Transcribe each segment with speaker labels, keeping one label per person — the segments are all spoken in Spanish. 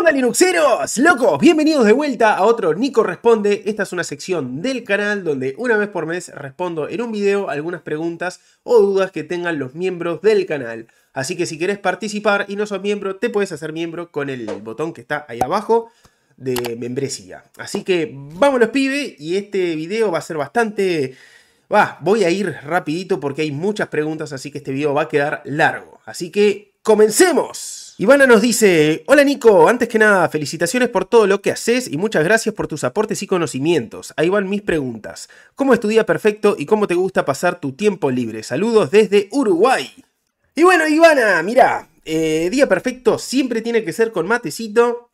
Speaker 1: onda Linuxeros? Locos, bienvenidos de vuelta a otro Nico Responde. Esta es una sección del canal donde una vez por mes respondo en un video algunas preguntas o dudas que tengan los miembros del canal. Así que si querés participar y no sos miembro, te puedes hacer miembro con el botón que está ahí abajo de membresía. Así que vámonos pibe y este video va a ser bastante... Va, voy a ir rapidito porque hay muchas preguntas, así que este video va a quedar largo. Así que comencemos. Ivana nos dice, hola Nico, antes que nada, felicitaciones por todo lo que haces y muchas gracias por tus aportes y conocimientos. Ahí van mis preguntas. ¿Cómo es tu día perfecto y cómo te gusta pasar tu tiempo libre? Saludos desde Uruguay. Y bueno, Ivana, mira, eh, día perfecto siempre tiene que ser con matecito.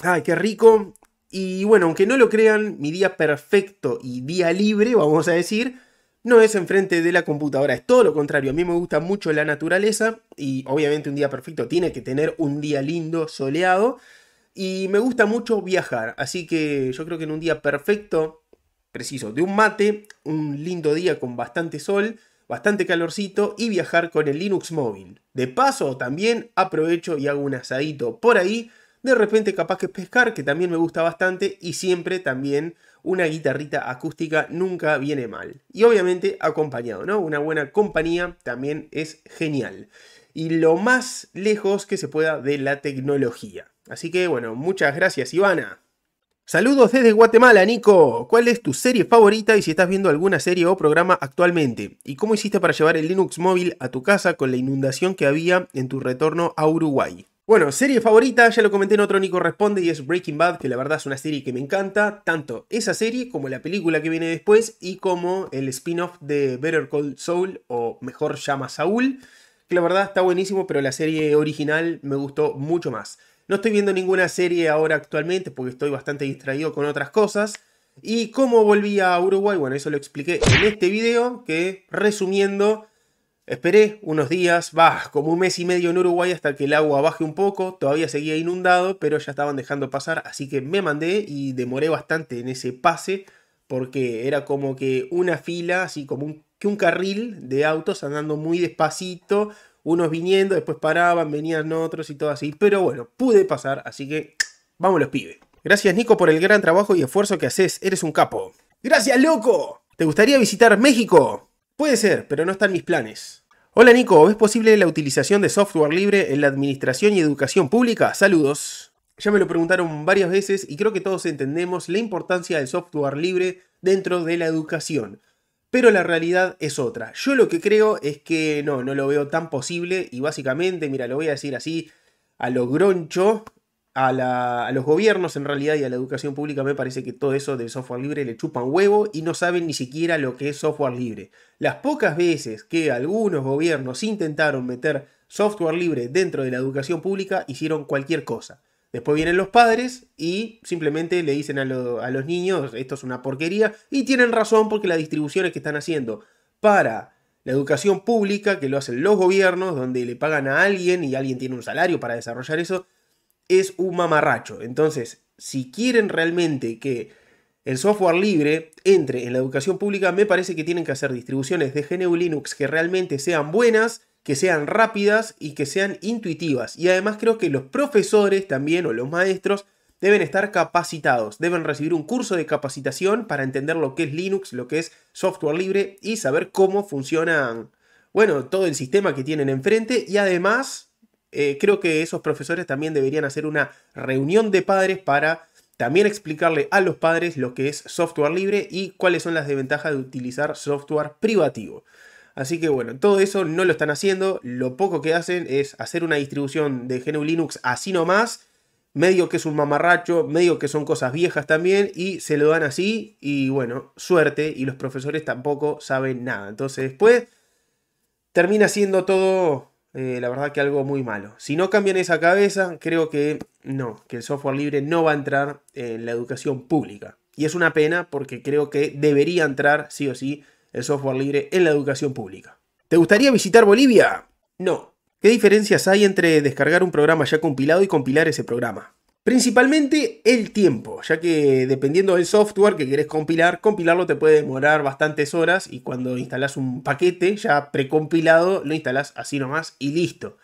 Speaker 1: Ay, qué rico. Y bueno, aunque no lo crean, mi día perfecto y día libre, vamos a decir, no es enfrente de la computadora, es todo lo contrario. A mí me gusta mucho la naturaleza y obviamente un día perfecto tiene que tener un día lindo, soleado. Y me gusta mucho viajar, así que yo creo que en un día perfecto, preciso, de un mate, un lindo día con bastante sol, bastante calorcito y viajar con el Linux móvil. De paso también aprovecho y hago un asadito por ahí. De repente capaz que pescar, que también me gusta bastante y siempre también una guitarrita acústica nunca viene mal. Y obviamente acompañado, ¿no? Una buena compañía también es genial. Y lo más lejos que se pueda de la tecnología. Así que bueno, muchas gracias Ivana. Saludos desde Guatemala, Nico. ¿Cuál es tu serie favorita y si estás viendo alguna serie o programa actualmente? ¿Y cómo hiciste para llevar el Linux móvil a tu casa con la inundación que había en tu retorno a Uruguay? Bueno, serie favorita, ya lo comenté en otro Nico Responde y es Breaking Bad, que la verdad es una serie que me encanta, tanto esa serie como la película que viene después y como el spin-off de Better Call Saul o mejor llama Saúl, que la verdad está buenísimo, pero la serie original me gustó mucho más. No estoy viendo ninguna serie ahora actualmente porque estoy bastante distraído con otras cosas. Y cómo volví a Uruguay, bueno, eso lo expliqué en este video, que resumiendo Esperé unos días, va, como un mes y medio en Uruguay hasta que el agua baje un poco, todavía seguía inundado, pero ya estaban dejando pasar, así que me mandé y demoré bastante en ese pase, porque era como que una fila, así como que un carril de autos andando muy despacito, unos viniendo, después paraban, venían otros y todo así, pero bueno, pude pasar, así que vamos los pibes. Gracias Nico por el gran trabajo y esfuerzo que haces, eres un capo. Gracias loco. ¿Te gustaría visitar México? Puede ser, pero no están mis planes. Hola Nico, ¿es posible la utilización de software libre en la administración y educación pública? Saludos. Ya me lo preguntaron varias veces y creo que todos entendemos la importancia del software libre dentro de la educación. Pero la realidad es otra. Yo lo que creo es que no, no lo veo tan posible y básicamente, mira, lo voy a decir así a lo groncho, a, los gobiernos en realidad y a la educación pública me parece que todo eso del software libre le chupan huevo y no saben ni siquiera lo que es software libre. Las pocas veces que algunos gobiernos intentaron meter software libre dentro de la educación pública hicieron cualquier cosa. Después vienen los padres y simplemente le dicen a los niños esto es una porquería y tienen razón porque las distribuciones que están haciendo para la educación pública, que lo hacen los gobiernos, donde le pagan a alguien y alguien tiene un salario para desarrollar eso, es un mamarracho. Entonces, si quieren realmente que el software libre entre en la educación pública, me parece que tienen que hacer distribuciones de GNU Linux que realmente sean buenas, que sean rápidas y que sean intuitivas. Y además creo que los profesores también o los maestros deben estar capacitados, deben recibir un curso de capacitación para entender lo que es Linux, lo que es software libre y saber cómo funcionan, bueno, todo el sistema que tienen enfrente y además eh, creo que esos profesores también deberían hacer una reunión de padres para también explicarle a los padres lo que es software libre y cuáles son las desventajas de utilizar software privativo. Así que bueno, todo eso no lo están haciendo, lo poco que hacen es hacer una distribución de GNU Linux así nomás, medio que es un mamarracho, medio que son cosas viejas también, y se lo dan así, y bueno, suerte, y los profesores tampoco saben nada. Entonces después termina siendo todo eh, la verdad que algo muy malo. Si no cambian esa cabeza, creo que no, que el software libre no va a entrar en la educación pública. Y es una pena porque creo que debería entrar sí o sí el software libre en la educación pública. ¿Te gustaría visitar Bolivia? No. ¿Qué diferencias hay entre descargar un programa ya compilado y compilar ese programa? Principalmente el tiempo, ya que dependiendo del software que querés compilar, compilarlo te puede demorar bastantes horas y cuando instalás un paquete ya precompilado lo instalás así nomás y listo.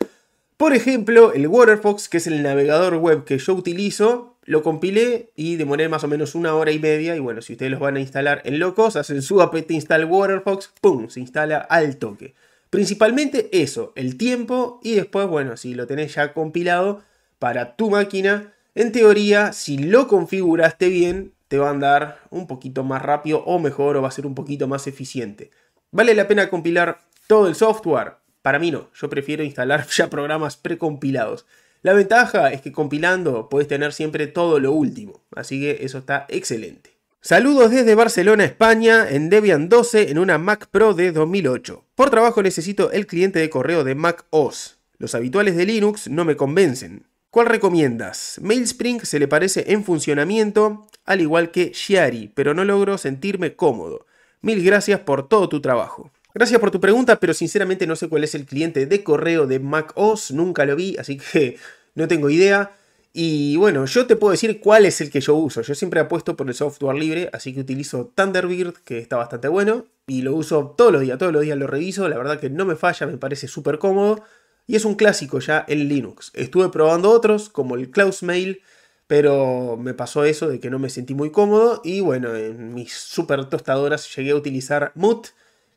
Speaker 1: Por ejemplo, el Waterfox, que es el navegador web que yo utilizo, lo compilé y demoré más o menos una hora y media. Y bueno, si ustedes los van a instalar en locos, hacen su apt install Waterfox, ¡pum! Se instala al toque. Principalmente eso, el tiempo y después, bueno, si lo tenés ya compilado para tu máquina, en teoría, si lo configuraste bien, te va a andar un poquito más rápido o mejor o va a ser un poquito más eficiente. ¿Vale la pena compilar todo el software? Para mí no, yo prefiero instalar ya programas precompilados. La ventaja es que compilando puedes tener siempre todo lo último, así que eso está excelente. Saludos desde Barcelona, España, en Debian 12 en una Mac Pro de 2008. Por trabajo necesito el cliente de correo de Mac OS. Los habituales de Linux no me convencen. ¿Cuál recomiendas? Mailspring se le parece en funcionamiento, al igual que Shiari, pero no logro sentirme cómodo. Mil gracias por todo tu trabajo. Gracias por tu pregunta, pero sinceramente no sé cuál es el cliente de correo de Mac OS. nunca lo vi, así que no tengo idea. Y bueno, yo te puedo decir cuál es el que yo uso. Yo siempre apuesto por el software libre, así que utilizo Thunderbird, que está bastante bueno, y lo uso todos los días, todos los días lo reviso, la verdad que no me falla, me parece súper cómodo y es un clásico ya en Linux. Estuve probando otros, como el Klausmail, pero me pasó eso de que no me sentí muy cómodo y bueno, en mis super tostadoras llegué a utilizar Mut,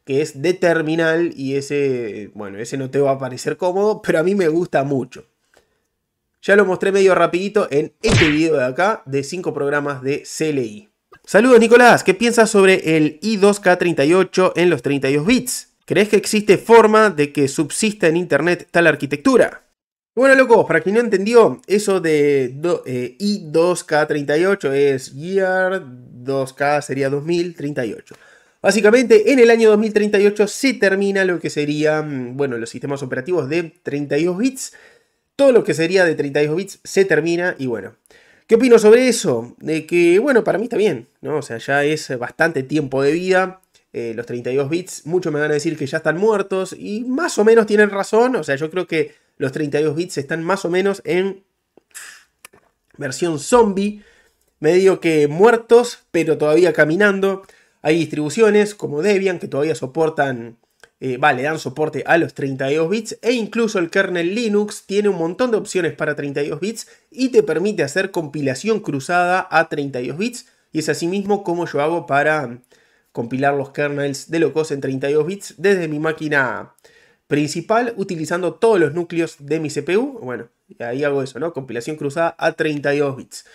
Speaker 1: que es de terminal y ese, bueno, ese no te va a parecer cómodo, pero a mí me gusta mucho. Ya lo mostré medio rapidito en este video de acá de 5 programas de CLI. Saludos Nicolás, ¿qué piensas sobre el i2K38 en los 32 bits? ¿Crees que existe forma de que subsista en Internet tal arquitectura? Bueno, loco, para quien no entendió, eso de eh, I2K38 es Year 2K sería 2038. Básicamente, en el año 2038 se termina lo que serían, bueno, los sistemas operativos de 32 bits. Todo lo que sería de 32 bits se termina y bueno. ¿Qué opino sobre eso? De que, bueno, para mí está bien, ¿no? O sea, ya es bastante tiempo de vida. Eh, los 32 bits, muchos me van a decir que ya están muertos y más o menos tienen razón, o sea, yo creo que los 32 bits están más o menos en versión zombie, medio que muertos, pero todavía caminando. Hay distribuciones como Debian que todavía soportan, eh, vale, dan soporte a los 32 bits e incluso el kernel Linux tiene un montón de opciones para 32 bits y te permite hacer compilación cruzada a 32 bits y es así mismo como yo hago para compilar los kernels de locos en 32 bits desde mi máquina principal utilizando todos los núcleos de mi CPU. Bueno, ahí hago eso, ¿no? Compilación cruzada a 32 bits.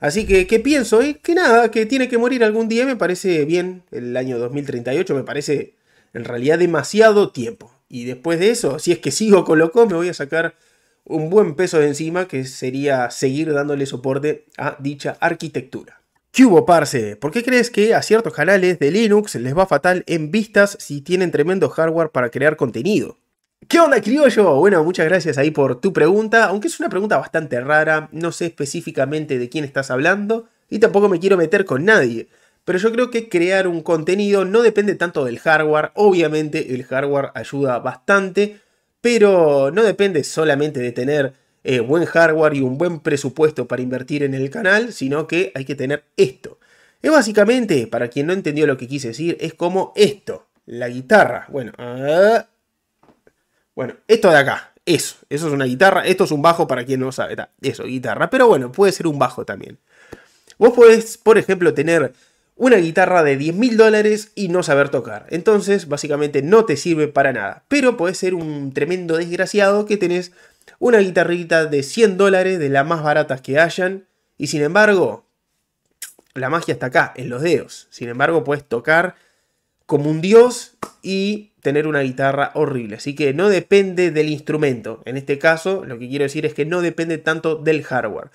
Speaker 1: Así que, ¿qué pienso? Que nada, que tiene que morir algún día, me parece bien. El año 2038 me parece en realidad demasiado tiempo. Y después de eso, si es que sigo con locos, me voy a sacar un buen peso de encima, que sería seguir dándole soporte a dicha arquitectura. ¿Qué hubo, parce? ¿Por qué crees que a ciertos canales de Linux les va fatal en vistas si tienen tremendo hardware para crear contenido? ¿Qué onda, criollo? Bueno, muchas gracias ahí por tu pregunta, aunque es una pregunta bastante rara, no sé específicamente de quién estás hablando y tampoco me quiero meter con nadie. Pero yo creo que crear un contenido no depende tanto del hardware, obviamente el hardware ayuda bastante, pero no depende solamente de tener eh, buen hardware y un buen presupuesto para invertir en el canal, sino que hay que tener esto. Es básicamente, para quien no entendió lo que quise decir, es como esto, la guitarra. Bueno, ah. bueno, esto de acá, eso, eso es una guitarra, esto es un bajo para quien no sabe, eso, guitarra, pero bueno, puede ser un bajo también. Vos podés, por ejemplo, tener una guitarra de 10 mil dólares y no saber tocar. Entonces, básicamente no te sirve para nada. Pero puede ser un tremendo desgraciado que tenés una guitarrita de 100 dólares, de las más baratas que hayan. Y sin embargo, la magia está acá, en los dedos. Sin embargo, puedes tocar como un dios y tener una guitarra horrible. Así que no depende del instrumento. En este caso, lo que quiero decir es que no depende tanto del hardware.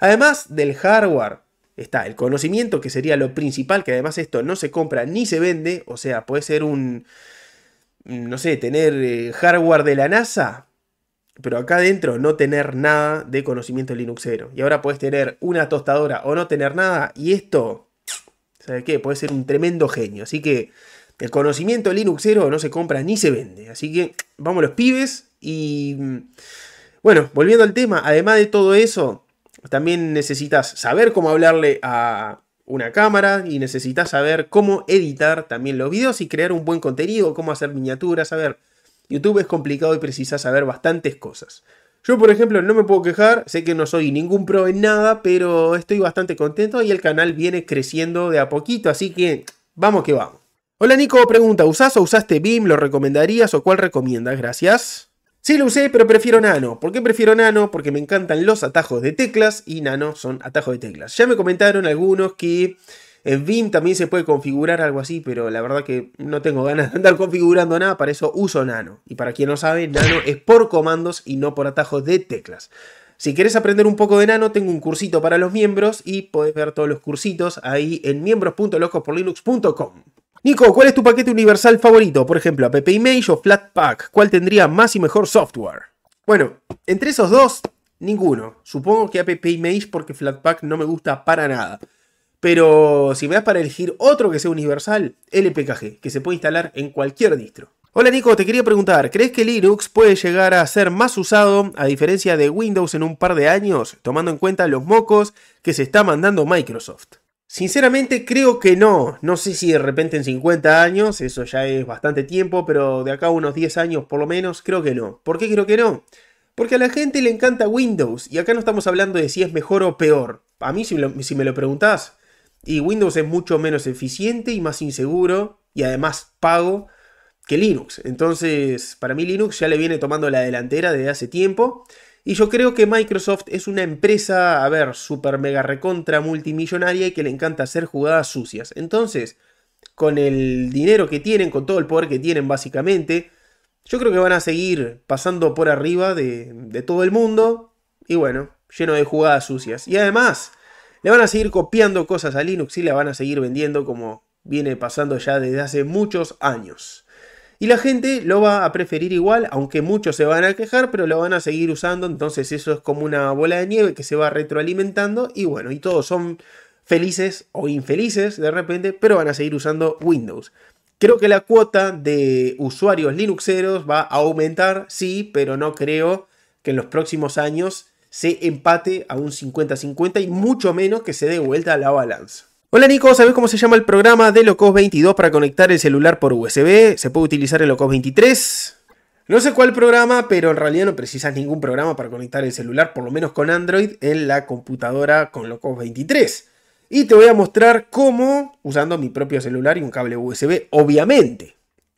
Speaker 1: Además del hardware, está el conocimiento, que sería lo principal, que además esto no se compra ni se vende. O sea, puede ser un, no sé, tener eh, hardware de la NASA, pero acá adentro no tener nada de conocimiento Linux cero. Y ahora puedes tener una tostadora o no tener nada, y esto, ¿sabes qué? Puede ser un tremendo genio. Así que el conocimiento Linux cero no se compra ni se vende. Así que vamos los pibes y... Bueno, volviendo al tema, además de todo eso, también necesitas saber cómo hablarle a una cámara y necesitas saber cómo editar también los videos y crear un buen contenido, cómo hacer miniaturas, saber YouTube es complicado y precisa saber bastantes cosas. Yo, por ejemplo, no me puedo quejar, sé que no soy ningún pro en nada, pero estoy bastante contento y el canal viene creciendo de a poquito, así que vamos que vamos. Hola Nico, pregunta, ¿usás o usaste BIM? ¿Lo recomendarías o cuál recomiendas? Gracias. Sí lo usé, pero prefiero Nano. ¿Por qué prefiero Nano? Porque me encantan los atajos de teclas y Nano son atajos de teclas. Ya me comentaron algunos que en Vim también se puede configurar algo así, pero la verdad que no tengo ganas de andar configurando nada, para eso uso Nano. Y para quien no sabe, Nano es por comandos y no por atajos de teclas. Si querés aprender un poco de Nano, tengo un cursito para los miembros y podés ver todos los cursitos ahí en miembros.locosporlinux.com. Nico, ¿cuál es tu paquete universal favorito? Por ejemplo, App Image o Flatpak. ¿Cuál tendría más y mejor software? Bueno, entre esos dos, ninguno. Supongo que App Image porque Flatpak no me gusta para nada. Pero si me das para elegir otro que sea universal, LPKG, que se puede instalar en cualquier distro. Hola Nico, te quería preguntar, ¿crees que Linux puede llegar a ser más usado a diferencia de Windows en un par de años, tomando en cuenta los mocos que se está mandando Microsoft? Sinceramente creo que no, no sé si de repente en 50 años, eso ya es bastante tiempo, pero de acá a unos 10 años por lo menos, creo que no. ¿Por qué creo que no? Porque a la gente le encanta Windows y acá no estamos hablando de si es mejor o peor. A mí si, me lo preguntás, y Windows es mucho menos eficiente y más inseguro y además pago que Linux. Entonces, para mí Linux ya le viene tomando la delantera desde hace tiempo. Y yo creo que Microsoft es una empresa, a ver, super mega recontra multimillonaria y que le encanta hacer jugadas sucias. Entonces, con el dinero que tienen, con todo el poder que tienen básicamente, yo creo que van a seguir pasando por arriba de, de todo el mundo. Y bueno, lleno de jugadas sucias. Y además, le van a seguir copiando cosas a Linux y la van a seguir vendiendo como viene pasando ya desde hace muchos años. Y la gente lo va a preferir igual, aunque muchos se van a quejar, pero lo van a seguir usando, entonces eso es como una bola de nieve que se va retroalimentando y bueno, y todos son felices o infelices de repente, pero van a seguir usando Windows. Creo que la cuota de usuarios linuxeros va a aumentar, sí, pero no creo que en los próximos años se empate a un 50-50 y mucho menos que se dé vuelta a la balanza. Hola Nico, ¿sabes cómo se llama el programa de locos 22 para conectar el celular por USB? ¿Se puede utilizar el locos 23? No sé cuál programa, pero en realidad no precisas ningún programa para conectar el celular, por lo menos con Android, en la computadora con locos 23. Y te voy a mostrar cómo usando mi propio celular y un cable USB, obviamente.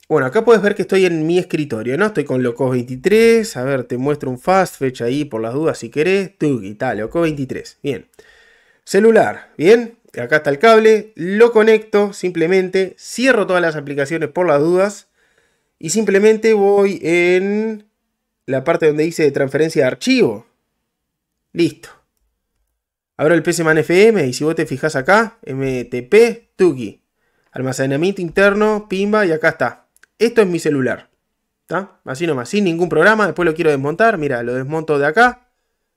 Speaker 1: Bueno, acá puedes ver que estoy en mi escritorio, ¿no? Estoy con loco 23. A ver, te muestro un fast fecha ahí por las dudas si querés. Tugi, tal, loco 23. Bien. Celular, bien. Acá está el cable. Lo conecto simplemente. Cierro todas las aplicaciones por las dudas. Y simplemente voy en la parte donde dice transferencia de archivo. Listo. Abro el PCMan FM y si vos te fijas acá, MTP, Tuki. Almacenamiento interno, pimba y acá está. Esto es mi celular. ¿Está? Así nomás, sin ningún programa. Después lo quiero desmontar. Mira, lo desmonto de acá.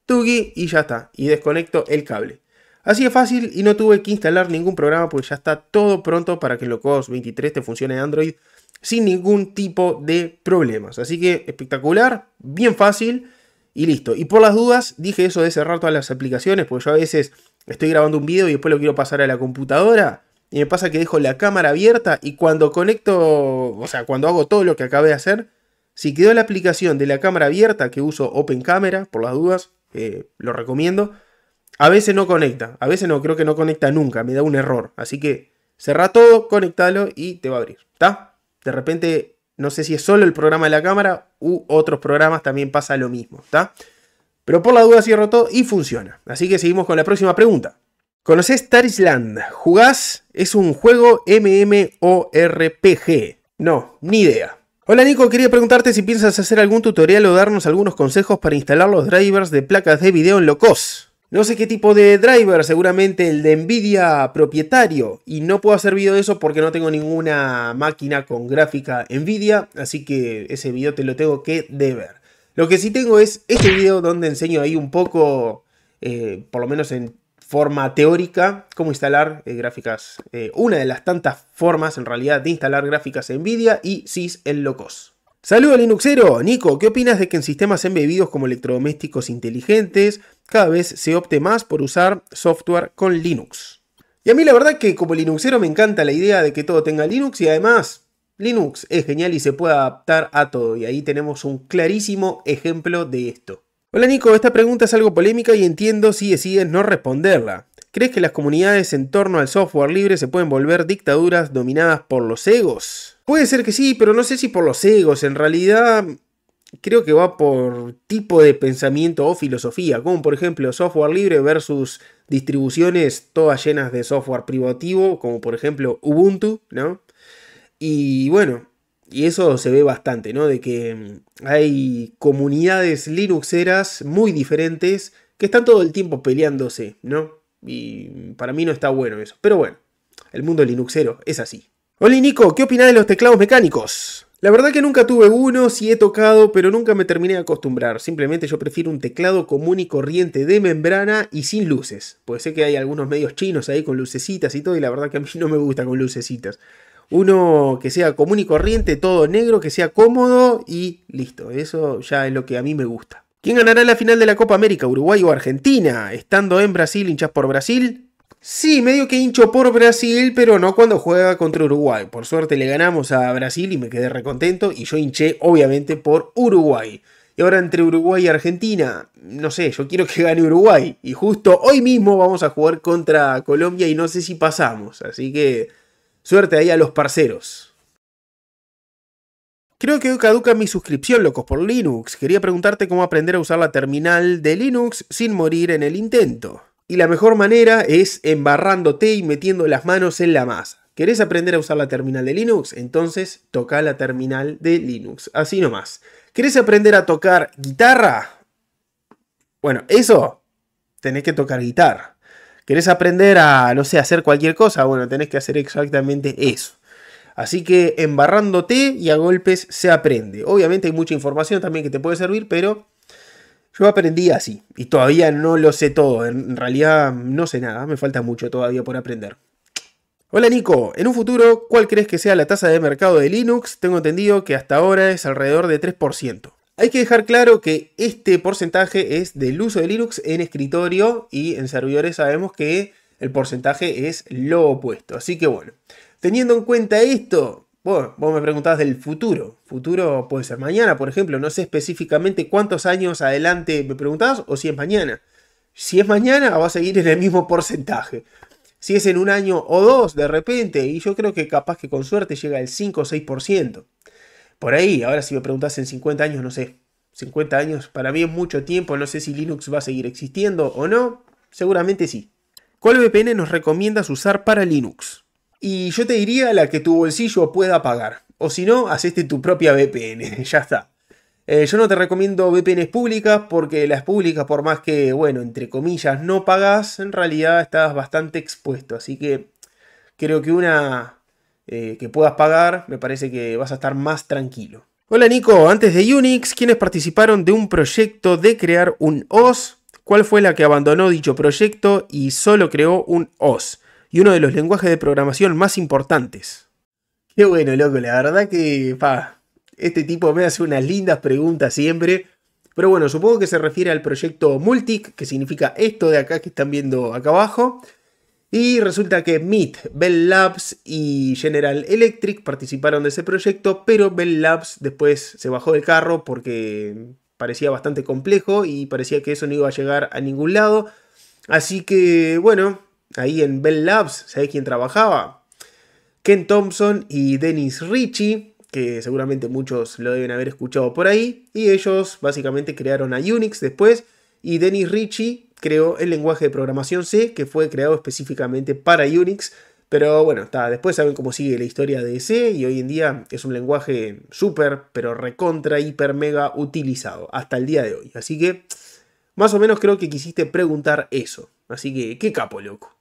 Speaker 1: Tugi y ya está. Y desconecto el cable. Así es fácil y no tuve que instalar ningún programa porque ya está todo pronto para que el locos 23 te funcione Android sin ningún tipo de problemas. Así que espectacular, bien fácil y listo. Y por las dudas, dije eso de cerrar todas las aplicaciones porque yo a veces estoy grabando un video y después lo quiero pasar a la computadora y me pasa que dejo la cámara abierta y cuando conecto, o sea, cuando hago todo lo que acabé de hacer, si quedó la aplicación de la cámara abierta, que uso Open Camera, por las dudas, eh, lo recomiendo, a veces no conecta, a veces no, creo que no conecta nunca, me da un error. Así que cerrá todo, conectalo y te va a abrir, ¿está? De repente, no sé si es solo el programa de la cámara u otros programas también pasa lo mismo, ¿está? Pero por la duda cierro todo y funciona. Así que seguimos con la próxima pregunta. ¿Conocés Tarisland? ¿Jugás? Es un juego MMORPG. No, ni idea. Hola Nico, quería preguntarte si piensas hacer algún tutorial o darnos algunos consejos para instalar los drivers de placas de video en Locos. No sé qué tipo de driver, seguramente el de Nvidia propietario. Y no puedo hacer video de eso porque no tengo ninguna máquina con gráfica Nvidia, así que ese video te lo tengo que deber. Lo que sí tengo es este video donde enseño ahí un poco, eh, por lo menos en forma teórica cómo instalar eh, gráficas, eh, una de las tantas formas en realidad de instalar gráficas NVIDIA y SIS en locos. Saludo Linuxero, Nico, ¿qué opinas de que en sistemas embebidos como electrodomésticos inteligentes cada vez se opte más por usar software con Linux? Y a mí la verdad que como Linuxero me encanta la idea de que todo tenga Linux y además Linux es genial y se puede adaptar a todo y ahí tenemos un clarísimo ejemplo de esto. Hola Nico, esta pregunta es algo polémica y entiendo si decides no responderla. ¿Crees que las comunidades en torno al software libre se pueden volver dictaduras dominadas por los egos? Puede ser que sí, pero no sé si por los egos. En realidad, creo que va por tipo de pensamiento o filosofía, como por ejemplo software libre versus distribuciones todas llenas de software privativo, como por ejemplo Ubuntu, ¿no? Y bueno, y eso se ve bastante, ¿no? De que mm, hay comunidades linuxeras muy diferentes que están todo el tiempo peleándose, ¿no? Y para mí no está bueno eso. Pero bueno, el mundo linuxero es así. Hola Nico, ¿qué opinás de los teclados mecánicos? La verdad que nunca tuve uno, sí he tocado, pero nunca me terminé de acostumbrar. Simplemente yo prefiero un teclado común y corriente de membrana y sin luces. Pues sé que hay algunos medios chinos ahí con lucecitas y todo, y la verdad que a mí no me gusta con lucecitas. Uno que sea común y corriente, todo negro, que sea cómodo y listo. Eso ya es lo que a mí me gusta. ¿Quién ganará la final de la Copa América? ¿Uruguay o Argentina? Estando en Brasil, hinchas por Brasil. Sí, medio que hincho por Brasil, pero no cuando juega contra Uruguay. Por suerte le ganamos a Brasil y me quedé recontento. Y yo hinché, obviamente, por Uruguay. Y ahora entre Uruguay y Argentina, no sé, yo quiero que gane Uruguay. Y justo hoy mismo vamos a jugar contra Colombia y no sé si pasamos. Así que Suerte ahí a los parceros. Creo que caduca mi suscripción, locos, por Linux. Quería preguntarte cómo aprender a usar la terminal de Linux sin morir en el intento. Y la mejor manera es embarrándote y metiendo las manos en la masa. ¿Querés aprender a usar la terminal de Linux? Entonces toca la terminal de Linux. Así nomás. ¿Querés aprender a tocar guitarra? Bueno, eso tenés que tocar guitarra. ¿Querés aprender a, no sé, hacer cualquier cosa? Bueno, tenés que hacer exactamente eso. Así que embarrándote y a golpes se aprende. Obviamente hay mucha información también que te puede servir, pero yo aprendí así y todavía no lo sé todo. En realidad no sé nada, me falta mucho todavía por aprender. Hola Nico, en un futuro, ¿cuál crees que sea la tasa de mercado de Linux? Tengo entendido que hasta ahora es alrededor de 3%. Hay que dejar claro que este porcentaje es del uso de Linux en escritorio y en servidores sabemos que el porcentaje es lo opuesto. Así que bueno, teniendo en cuenta esto, vos me preguntabas del futuro. Futuro puede ser mañana, por ejemplo. No sé específicamente cuántos años adelante me preguntabas o si es mañana. Si es mañana, va a seguir en el mismo porcentaje. Si es en un año o dos, de repente, y yo creo que capaz que con suerte llega el 5 o 6%. Por ahí, ahora si me preguntas en 50 años, no sé. 50 años, para mí es mucho tiempo, no sé si Linux va a seguir existiendo o no, seguramente sí. ¿Cuál VPN nos recomiendas usar para Linux? Y yo te diría la que tu bolsillo pueda pagar. O si no, haces este tu propia VPN, ya está. Eh, yo no te recomiendo VPNs públicas porque las públicas, por más que, bueno, entre comillas, no pagas, en realidad estás bastante expuesto. Así que creo que una eh, que puedas pagar, me parece que vas a estar más tranquilo. Hola Nico, antes de Unix, ¿quiénes participaron de un proyecto de crear un OS? ¿Cuál fue la que abandonó dicho proyecto y solo creó un OS? Y uno de los lenguajes de programación más importantes. Qué bueno, loco, la verdad que, este tipo me hace unas lindas preguntas siempre. Pero bueno, supongo que se refiere al proyecto Multic, que significa esto de acá que están viendo acá abajo. Y resulta que MIT, Bell Labs y General Electric participaron de ese proyecto, pero Bell Labs después se bajó del carro porque parecía bastante complejo y parecía que eso no iba a llegar a ningún lado. Así que, bueno, ahí en Bell Labs, ¿sabés quién trabajaba? Ken Thompson y Dennis Ritchie, que seguramente muchos lo deben haber escuchado por ahí, y ellos básicamente crearon a Unix después, y Dennis Ritchie creó el lenguaje de programación C, que fue creado específicamente para Unix. Pero bueno, está, después saben cómo sigue la historia de C y hoy en día es un lenguaje súper, pero recontra, hiper, mega utilizado hasta el día de hoy. Así que más o menos creo que quisiste preguntar eso. Así que qué capo, loco.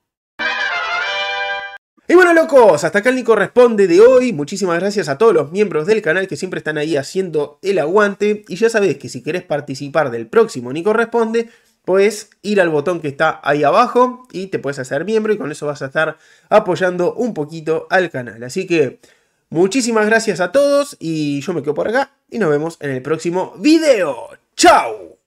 Speaker 1: Y bueno, locos, hasta acá el Nico Responde de hoy. Muchísimas gracias a todos los miembros del canal que siempre están ahí haciendo el aguante. Y ya sabés que si querés participar del próximo Nico Responde, puedes ir al botón que está ahí abajo y te puedes hacer miembro y con eso vas a estar apoyando un poquito al canal. Así que muchísimas gracias a todos y yo me quedo por acá y nos vemos en el próximo video. ¡Chao!